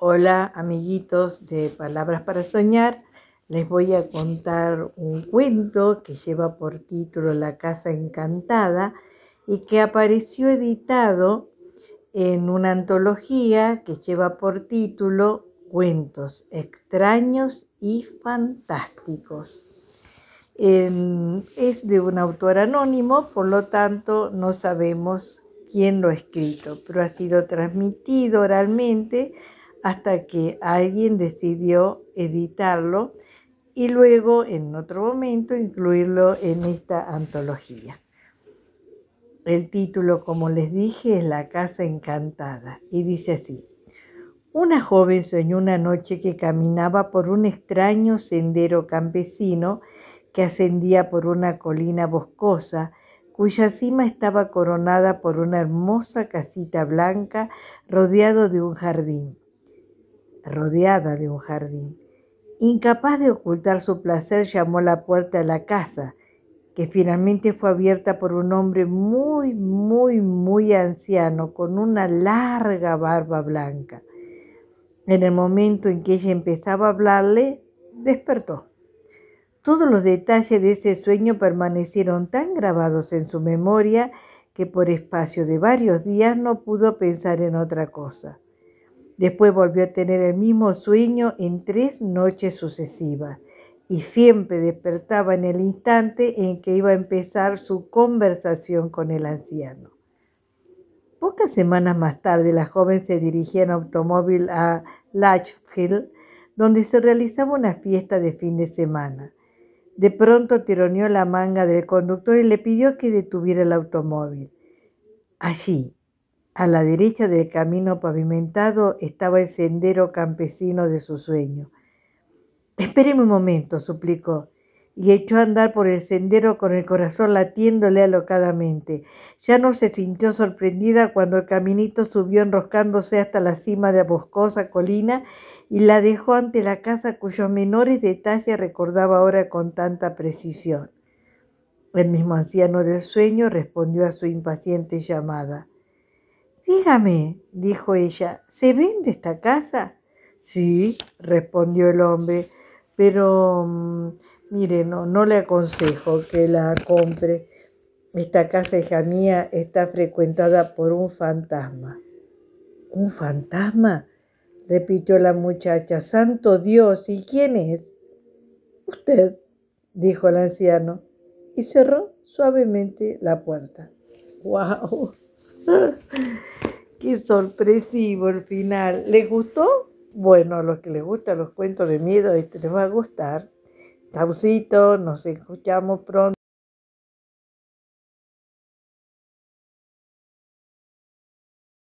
Hola amiguitos de Palabras para Soñar, les voy a contar un cuento que lleva por título La Casa Encantada y que apareció editado en una antología que lleva por título Cuentos extraños y fantásticos. es de un autor anónimo, por lo tanto no sabemos quién lo ha escrito, pero ha sido transmitido oralmente hasta que alguien decidió editarlo y luego en otro momento incluirlo en esta antología. El título, como les dije, es La Casa Encantada y dice así. Una joven soñó una noche que caminaba por un extraño sendero campesino que ascendía por una colina boscosa cuya cima estaba coronada por una hermosa casita blanca rodeado de un jardín rodeada de un jardín. Incapaz de ocultar su placer, llamó a la puerta de la casa, que finalmente fue abierta por un hombre muy, muy, muy anciano, con una larga barba blanca. En el momento en que ella empezaba a hablarle, despertó. Todos los detalles de ese sueño permanecieron tan grabados en su memoria que por espacio de varios días no pudo pensar en otra cosa. Después volvió a tener el mismo sueño en tres noches sucesivas y siempre despertaba en el instante en que iba a empezar su conversación con el anciano. Pocas semanas más tarde la joven se dirigía en automóvil a Latchfield, donde se realizaba una fiesta de fin de semana. De pronto tironeó la manga del conductor y le pidió que detuviera el automóvil. Allí, a la derecha del camino pavimentado estaba el sendero campesino de su sueño. Espéreme un momento, suplicó, y echó a andar por el sendero con el corazón latiéndole alocadamente. Ya no se sintió sorprendida cuando el caminito subió enroscándose hasta la cima de la boscosa colina y la dejó ante la casa cuyos menores detalles recordaba ahora con tanta precisión. El mismo anciano del sueño respondió a su impaciente llamada. Dígame, dijo ella, ¿se vende esta casa? Sí, respondió el hombre, pero mm, mire, no, no le aconsejo que la compre. Esta casa, hija mía, está frecuentada por un fantasma. ¿Un fantasma? repitió la muchacha. Santo Dios, ¿y quién es? Usted, dijo el anciano, y cerró suavemente la puerta. ¡Wow! Qué sorpresivo el final. ¿Les gustó? Bueno, a los que les gustan los cuentos de miedo, este les va a gustar. Causito, nos escuchamos pronto.